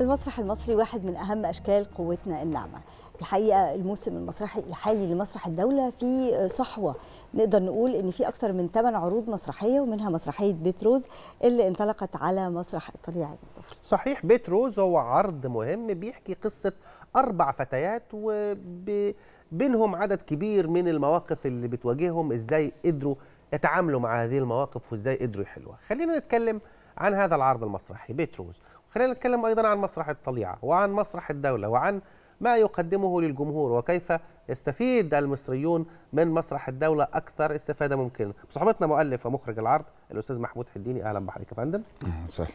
المسرح المصري واحد من أهم أشكال قوتنا الناعمة الحقيقة الموسم المسرحي الحالي لمسرح الدولة في صحوة نقدر نقول إن في أكثر من 8 عروض مسرحية ومنها مسرحية بيت روز اللي انطلقت على مسرح إيطاليا المصري صحيح بيت روز هو عرض مهم بيحكي قصة أربع فتيات وبينهم عدد كبير من المواقف اللي بتواجههم إزاي قدروا يتعاملوا مع هذه المواقف وإزاي قدروا يحلوها خلينا نتكلم عن هذا العرض المسرحي بيت روز خلينا نتكلم أيضا عن مسرح الطليعة وعن مسرح الدولة وعن ما يقدمه للجمهور وكيف يستفيد المصريون من مسرح الدولة أكثر استفادة ممكنة بصحبتنا مؤلف ومخرج العرض الأستاذ محمود حديني أهلا بحضرتك يا فندم سهلا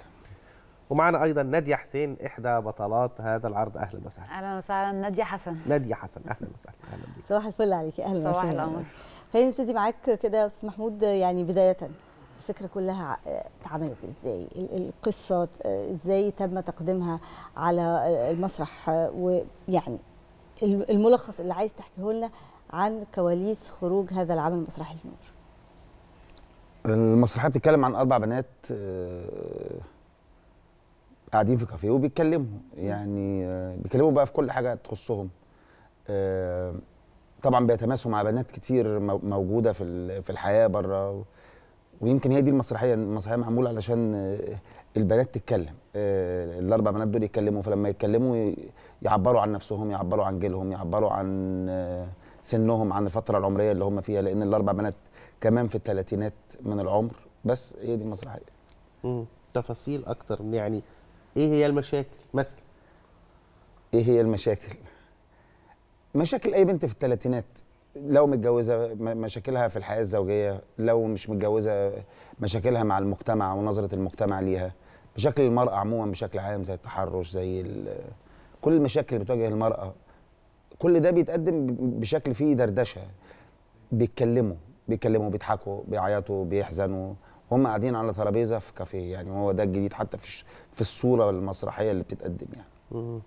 ومعنا ايضا ناديه حسين احدى بطلات هذا العرض اهلا وسهلا اهلا وسهلا ناديه حسن ناديه حسن اهلا وسهلا اهلا بك صباح الفل عليكي اهلا وسهلا صباح القمر خلينا نبتدي معاك كده يا استاذ محمود يعني بدايه الفكره كلها اتعملت ازاي القصه آه، ازاي تم تقديمها على آه، المسرح آه، ويعني الملخص اللي عايز تحكيه لنا عن كواليس خروج هذا العمل المسرحي النور المسرحيه بتتكلم عن اربع بنات قاعدين في كافيه وبيتكلموا يعني بيتكلموا بقى في كل حاجه تخصهم طبعا بيتماسوا مع بنات كتير موجوده في في الحياه بره ويمكن هي دي المسرحيه المسرحيه معموله علشان آه، البنات تتكلم آه، الاربع بنات دول يتكلموا فلما يتكلموا يعبروا عن نفسهم يعبروا عن جيلهم يعبروا عن آه، سنهم عن الفتره العمريه اللي هم فيها لان الاربع بنات كمان في الثلاثينات من العمر بس هي دي المسرحيه امم تفاصيل اكتر يعني ايه هي المشاكل مثلا ايه هي المشاكل مشاكل اي بنت في الثلاثينات لو متجوزه مشاكلها في الحياه الزوجيه لو مش متجوزه مشاكلها مع المجتمع ونظره المجتمع ليها مشاكل المراه عموما بشكل عام زي التحرش زي كل المشاكل اللي بتواجه المراه كل ده بيتقدم بشكل فيه دردشه بيتكلموا بيتكلموا بيضحكوا بيعيطوا بيحزنوا هم قاعدين على ترابيزه في كافيه يعني هو ده الجديد حتى في في الصوره المسرحيه اللي بتتقدم يعني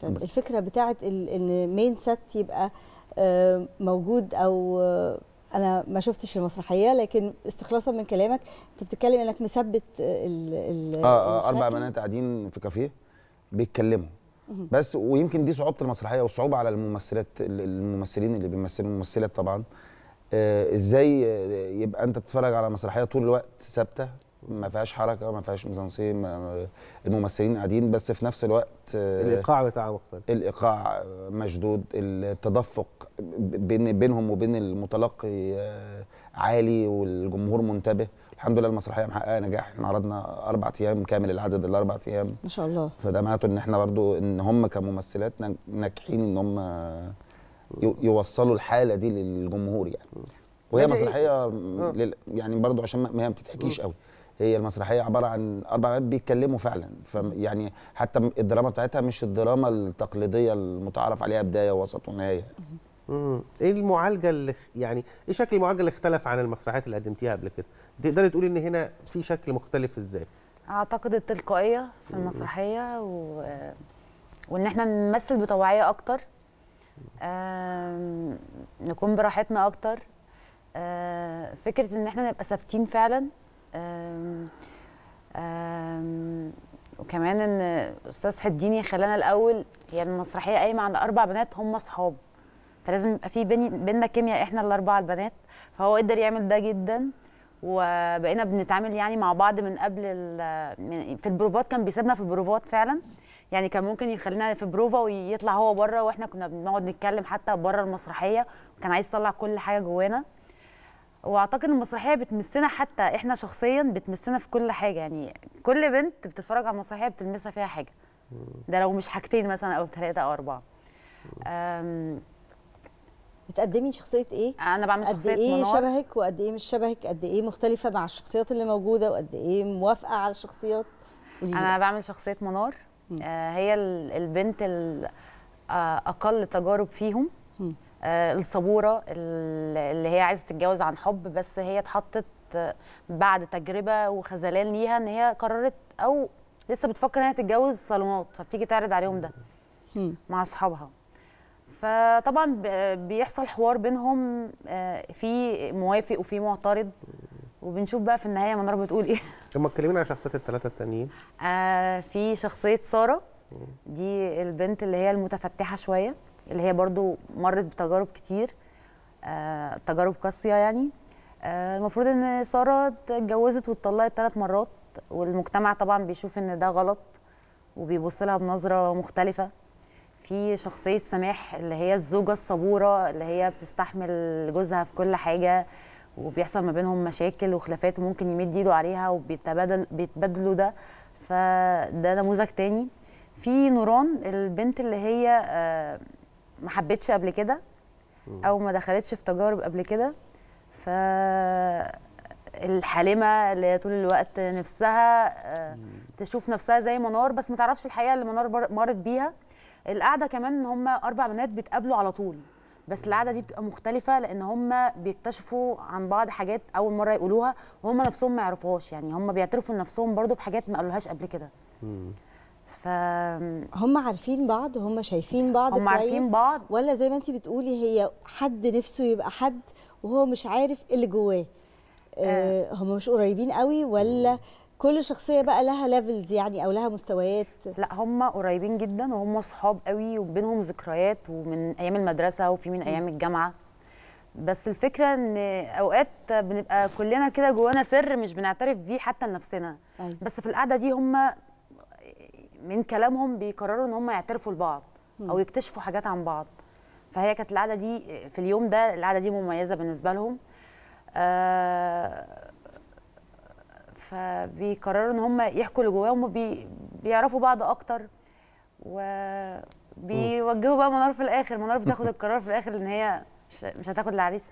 طيب الفكره بتاعت ان مين ست يبقى آه، موجود او آه، انا ما شفتش المسرحيه لكن استخلاصا من كلامك انت بتتكلم انك مثبت آه، ال ال اه, آه اربع بنات قاعدين في كافيه بيتكلموا بس ويمكن دي صعوبه المسرحيه والصعوبه على الممثلات الممثلين اللي بيمثلوا الممثلات طبعا آه ازاي يبقى انت بتتفرج على مسرحيه طول الوقت ثابته ما فيهاش حركه ما فيهاش ميزانسي الممثلين قاعدين بس في نفس الوقت آه، الايقاع بتاع مختلف الايقاع مشدود التدفق بين بينهم وبين المتلقي آه، عالي والجمهور منتبه الحمد لله المسرحيه محققه نجاح احنا عرضنا اربع ايام كامل العدد الاربع ايام ما شاء الله فده معناته ان احنا برضو ان هم كممثلات ناجحين ان هم يوصلوا الحاله دي للجمهور يعني وهي يعني مسرحيه آه. يعني برضو عشان ما بتتحكيش قوي هي المسرحيه عباره عن اربع بنات بيتكلموا فعلا يعني حتى الدراما بتاعتها مش الدراما التقليديه المتعارف عليها بدايه ووسط ونهايه امم ايه المعالجه اللي يعني ايه شكل المعالجه اللي اختلف عن المسرحيات اللي قدمتيها قبل كده تقدري تقولي ان هنا في شكل مختلف ازاي اعتقد التلقائيه في المسرحيه و... وان احنا نمثل بطواعيه اكتر آم... نكون براحتنا اكتر آم... آه، فكره ان احنا نبقى ثابتين فعلا وكمان ان استاذ حديني خلانا الاول هي المسرحيه قايمه على اربع بنات هم اصحاب فلازم يبقى في بينا كيمياء احنا الاربعه البنات فهو قدر يعمل ده جدا وبقينا بنتعامل يعني مع بعض من قبل في البروفات كان بيسيبنا في البروفات فعلا يعني كان ممكن يخلينا في بروفا ويطلع هو بره واحنا كنا بنقعد نتكلم حتى بره المسرحيه كان عايز يطلع كل حاجه جوانا واعتقد المسرحيه بتمسنا حتى احنا شخصيا بتمسنا في كل حاجه يعني كل بنت بتتفرج على المسرحيه بتلمسها فيها حاجه ده لو مش حاجتين مثلا او ثلاثه او اربعه بتقدمي شخصيه ايه انا بعمل شخصيه قد ايه منور. شبهك وقد ايه مش شبهك قد ايه مختلفه مع الشخصيات اللي موجوده وقد ايه موافقه على الشخصيات انا بعمل شخصيه منار آه هي البنت الاقل آه، تجارب فيهم م. آه، الصبوره اللي هي عايزه تتجوز عن حب بس هي اتحطت بعد تجربه وخذلان ليها ان هي قررت او لسه بتفكر ان هي تتجوز صالونات فبتيجي تعرض عليهم ده مع اصحابها فطبعا بيحصل حوار بينهم آه، في موافق وفي معترض وبنشوف بقى في النهايه منار بتقول ايه طب ما اتكلمينا على شخصيات الثلاثه التانيين آه في شخصيه ساره دي البنت اللي هي المتفتحه شويه اللي هي برضو مرت بتجارب كتير آه، تجارب قاسيه يعني آه، المفروض ان ساره اتجوزت واتطلقت ثلاث مرات والمجتمع طبعا بيشوف ان ده غلط وبيبص لها بنظره مختلفه في شخصيه سماح اللي هي الزوجه الصبوره اللي هي بتستحمل جوزها في كل حاجه وبيحصل ما بينهم مشاكل وخلافات وممكن يمد ايده عليها وبيتبادل بيتبادلوا ده فده نموذج تاني في نوران البنت اللي هي آه، ما حبتش قبل كده او ما دخلتش في تجارب قبل كده ف الحالمه اللي طول الوقت نفسها آه، تشوف نفسها زي منار بس ما تعرفش الحقيقه اللي منار مرت بيها القعده كمان ان هم اربع بنات بيتقابلوا على طول بس القعده دي بتبقى مختلفه لان هم بيكتشفوا عن بعض حاجات اول مره يقولوها وهم نفسهم ما يعرفوهاش يعني هم بيعترفوا لنفسهم برضو بحاجات ما قالوهاش قبل كده ف هم عارفين بعض هم شايفين بعض هم عارفين بعض ولا زي ما انت بتقولي هي حد نفسه يبقى حد وهو مش عارف اللي جواه آه. آه. هم مش قريبين قوي ولا كل شخصيه بقى لها ليفلز يعني او لها مستويات لا هم قريبين جدا وهم صحاب قوي وبينهم ذكريات ومن ايام المدرسه وفي من ايام الجامعه بس الفكره ان اوقات بنبقى كلنا كده جوانا سر مش بنعترف بيه حتى لنفسنا أيوة. بس في القعده دي هم من كلامهم بيقرروا ان هم يعترفوا لبعض او يكتشفوا حاجات عن بعض فهي كانت القعده دي في اليوم ده القعده دي مميزه بالنسبه لهم آه فبيقرروا ان هم يحكوا اللي جواهم وبيعرفوا بعض اكتر وبيوجهوا بقى منار في الاخر منار بتاخد القرار في الاخر ان هي مش هتاخد العريس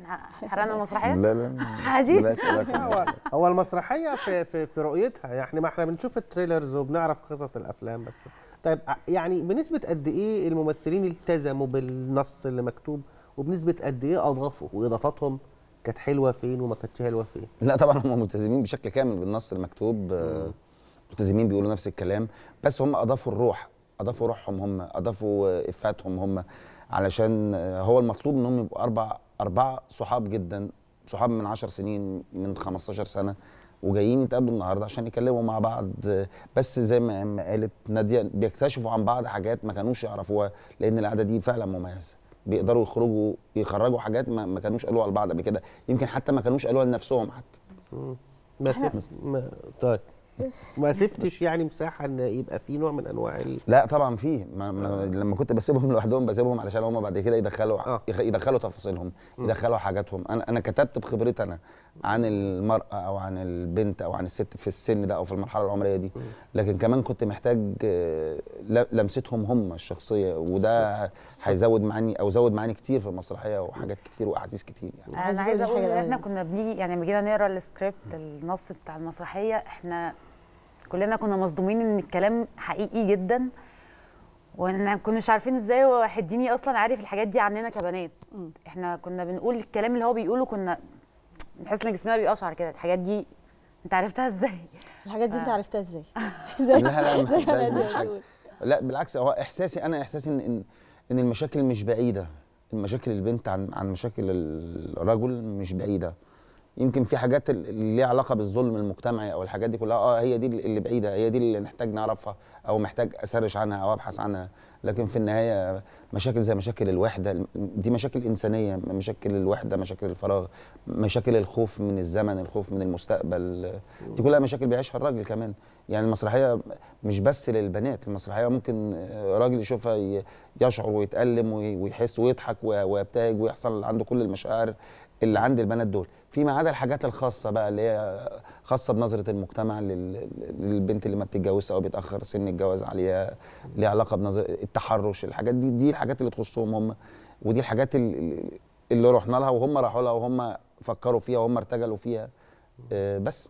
حرقنا المسرحيه؟ لا لا عادي هو هو المسرحيه في في, في رؤيتها يعني ما احنا بنشوف التريلرز وبنعرف قصص الافلام بس طيب يعني بنسبه قد ايه الممثلين التزموا بالنص اللي مكتوب وبنسبه قد ايه اضافوا واضافاتهم كانت حلوه فين وما كانتش حلوه فين؟ لا طبعا هم ملتزمين بشكل كامل بالنص المكتوب آه، ملتزمين بيقولوا نفس الكلام بس هم اضافوا الروح اضافوا روحهم هم اضافوا افاتهم هم علشان هو المطلوب انهم يبقوا اربع اربعه صحاب جدا صحاب من 10 سنين من 15 سنه وجايين يتقابلوا النهارده عشان يتكلموا مع بعض بس زي ما قالت ناديه بيكتشفوا عن بعض حاجات ما كانوش يعرفوها لان العاده دي فعلا مميزه بيقدروا يخرجوا يخرجوا حاجات ما كانوش قالوها لبعض قبل كده يمكن حتى ما كانوش قالوها لنفسهم حتى بس طيب ما سبتش يعني مساحه ان يبقى في نوع من انواع ال... لا طبعا في لما كنت بسيبهم لوحدهم بسيبهم علشان هم بعد كده يدخلوا آه. يدخلوا تفاصيلهم يدخلوا حاجاتهم انا انا كتبت بخبرتي انا عن المراه او عن البنت او عن الست في السن ده او في المرحله العمريه دي لكن كمان كنت محتاج آه، لمستهم هم الشخصيه وده هيزود معاني او زود معاني كتير في المسرحيه وحاجات كتير واحاسيس كتير يعني انا عايزه اقول ان احنا كنا بنيجي يعني لما جينا نقرا السكريبت النص بتاع المسرحيه احنا كلنا كنا مصدومين ان الكلام حقيقي جدا وان كنا مش عارفين ازاي هو حديني اصلا عارف الحاجات دي عننا كبنات احنا كنا بنقول الكلام اللي هو بيقوله كنا نحس ان جسمنا بيقشعر كده الحاجات دي انت عرفتها ازاي الحاجات دي انت آه. عرفتها ازاي لا لا ما لا بالعكس هو احساسي انا احساسي ان ان, إن المشاكل مش بعيده المشاكل البنت عن عن مشاكل الرجل مش بعيده يمكن في حاجات اللي ليها علاقه بالظلم المجتمعي او الحاجات دي كلها اه هي دي اللي بعيده هي دي اللي نحتاج نعرفها او محتاج اسرش عنها او ابحث عنها لكن في النهايه مشاكل زي مشاكل الوحده دي مشاكل انسانيه مشاكل الوحده مشاكل الفراغ مشاكل الخوف من الزمن الخوف من المستقبل دي كلها مشاكل بيعيشها الراجل كمان يعني المسرحيه مش بس للبنات المسرحيه ممكن راجل يشوفها يشعر ويتالم ويحس ويضحك ويبتهج ويحصل عنده كل المشاعر اللي عند البنات دول فيما عدا الحاجات الخاصه بقى اللي هي خاصه بنظره المجتمع للبنت اللي ما بتتجوزش او بيتاخر سن الجواز عليها ليها علاقه بنظر التحرش الحاجات دي دي الحاجات اللي تخصهم هم ودي الحاجات اللي رحنا لها وهم راحوا لها وهم فكروا فيها وهم ارتجلوا فيها آه، بس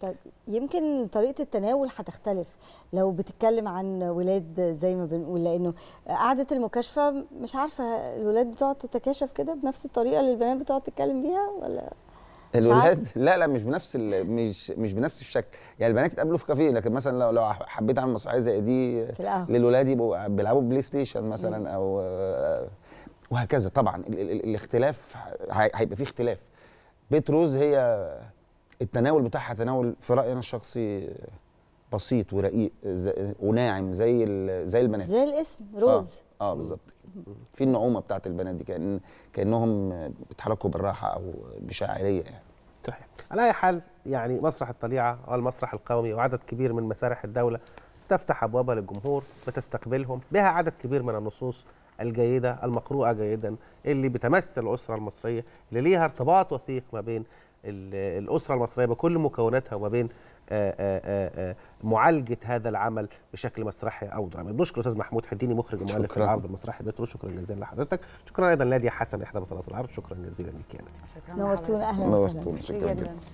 طيب يمكن طريقه التناول هتختلف لو بتتكلم عن ولاد زي ما بنقول لانه قعده المكاشفه مش عارفه الولاد بتقعد تتكاشف كده بنفس الطريقه اللي البنات بتقعد تتكلم بيها ولا الولاد لا لا مش بنفس مش مش بنفس الشكل يعني البنات يتقابلوا في كافيه لكن مثلا لو لو حبيت اعمل مسرحيه زي دي للولاد يبقوا بيلعبوا بلاي ستيشن مثلا او وهكذا طبعا الاختلاف هيبقى فيه اختلاف بيت روز هي التناول بتاعها تناول في رايي انا الشخصي بسيط ورقيق وناعم زي زي البنات زي الاسم روز اه, آه بالظبط في النعومه بتاعت البنات دي كان كانهم بيتحركوا بالراحه او بشاعريه يعني صحيح على اي حال يعني مسرح الطليعه والمسرح القومي وعدد كبير من مسارح الدوله تفتح ابوابها للجمهور بتستقبلهم بها عدد كبير من النصوص الجيده المقروءه جيدا اللي بتمس الاسره المصريه اللي ليها ارتباط وثيق ما بين الاسره المصريه بكل مكوناتها وما بين آه، آه، آه، معالجه هذا العمل بشكل مسرحي او درامي بنشكر الاستاذ محمود حديني مخرج ومؤلف العرض المسرحي بترو شكرا جزيلا لحضرتك شكرا ايضا ناديه حسن احدى بطلات العرض شكرا جزيلا لك يا ناديه نورتونا اهلا وسهلا شكرا جدا